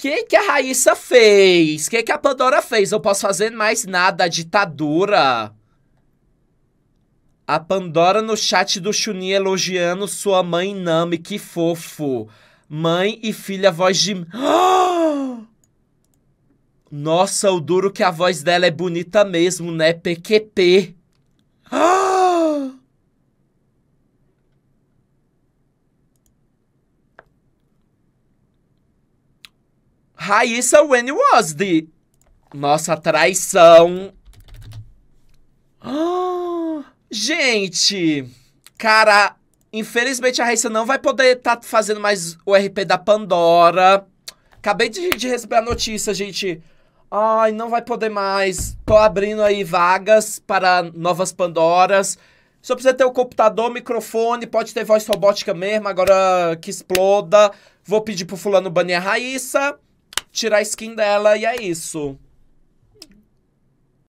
que que a Raíssa fez? O que que a Pandora fez? Eu posso fazer mais nada, ditadura. A Pandora no chat do Chunin elogiando sua mãe Nami, que fofo. Mãe e filha, voz de... Nossa, o duro que a voz dela é bonita mesmo, né? PQP. Raíssa Wenwasdi. Nossa, traição. Oh, gente, cara, infelizmente a Raíssa não vai poder estar tá fazendo mais o RP da Pandora. Acabei de, de receber a notícia, gente. Ai, não vai poder mais. Tô abrindo aí vagas para novas Pandoras. Só precisa ter o computador, microfone, pode ter voz robótica mesmo, agora que exploda. Vou pedir pro fulano banir a Raíssa tirar a skin dela e é isso.